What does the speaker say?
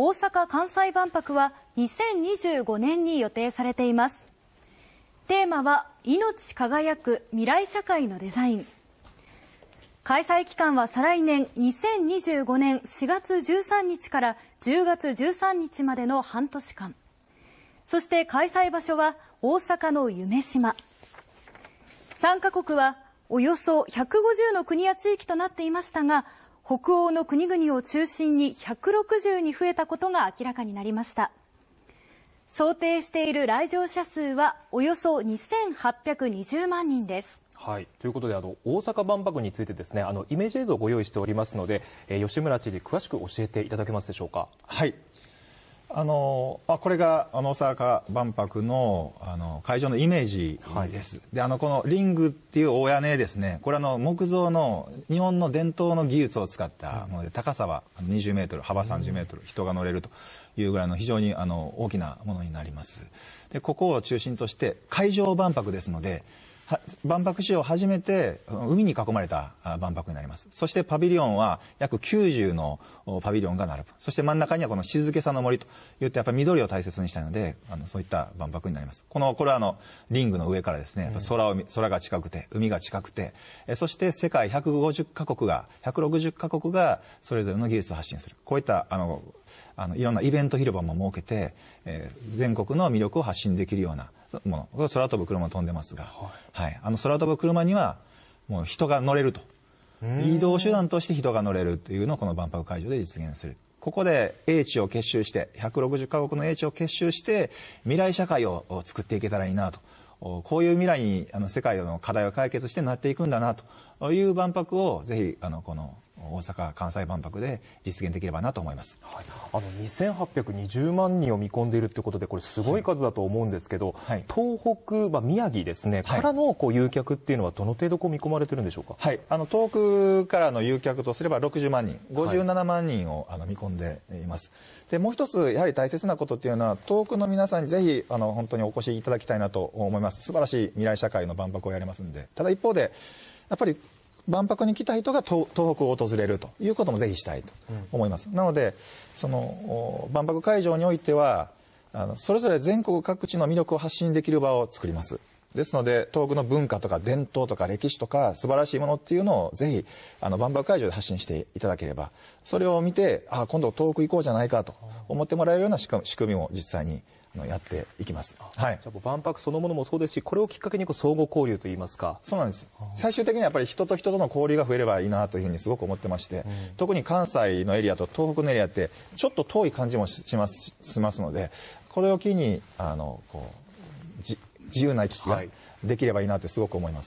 大阪・関西万博は2025年に予定されていますテーマは「命輝く未来社会のデザイン」開催期間は再来年2025年4月13日から10月13日までの半年間そして開催場所は大阪の夢島参加国はおよそ150の国や地域となっていましたが北欧の国々を中心に160に増えたことが明らかになりました想定している来場者数はおよそ2820万人ですはい、ということであの大阪万博についてですねあのイメージ映像をご用意しておりますので、えー、吉村知事詳しく教えていただけますでしょうかはいあのあこれがあの大阪万博のあの会場のイメージです、はい、であのこのリングっていう大屋根ですねこれあの木造の日本の伝統の技術を使ったもので高さは20メートル幅30メートル人が乗れるというぐらいの非常にあの大きなものになりますでここを中心として会場万博ですので万博史上初めて海に囲まれた万博になりますそしてパビリオンは約90のパビリオンが並ぶそして真ん中にはこの静けさの森といってやっぱり緑を大切にしたいのであのそういった万博になりますこのこれはあのリングの上からですね空を空が近くて海が近くてそして世界150カ国が160カ国がそれぞれの技術を発信するこういったあのあのいろんなイベント広場も設けて、え全国の魅力を発信できるようなもの空飛ぶ車飛んでますが、はい、はい、あの空飛ぶ車にはもう人が乗れると移動手段として人が乗れるというのをこの万博会場で実現するここで英知を結集して160か国の英知を結集して未来社会を作っていけたらいいなとこういう未来にあの世界の課題を解決してなっていくんだなという万博をぜひあのこの大阪・関西万博で実現できればなと思います、はい、あの2820万人を見込んでいるということでこれすごい数だと思うんですけど、はい、東北、まあ、宮城ですね、はい、からのこう誘客っていうのはどの程度こう見込まれてるんでしょうか、はい、あの遠くからの誘客とすれば60万人57万人をあの見込んでいます。でもう一つやはり大切なことっていうのは遠くの皆さんにぜひあの本当にお越しいただきたいなと思います素晴らしい未来社会の万博をやりますんでただ一方でやっぱり万博に来た人が東北を訪れるということもぜひしたいと思います、うん、なのでその万博会場においてはあのそれぞれ全国各地の魅力を発信できる場を作りますですので、東北の文化とか伝統とか歴史とか素晴らしいものっていうのをぜひ、あの、万博会場で発信していただければ、それを見て、ああ、今度東北行こうじゃないかと思ってもらえるような仕組みも実際にあのやっていきます。はい。じゃあ万博そのものもそうですし、これをきっかけにこう相互交流といいますか。そうなんです。最終的にはやっぱり人と人との交流が増えればいいなというふうにすごく思ってまして、うん、特に関西のエリアと東北のエリアってちょっと遠い感じもしますしますので、これを機にあのこうじ自由な行き来ができればいいなってすごく思います。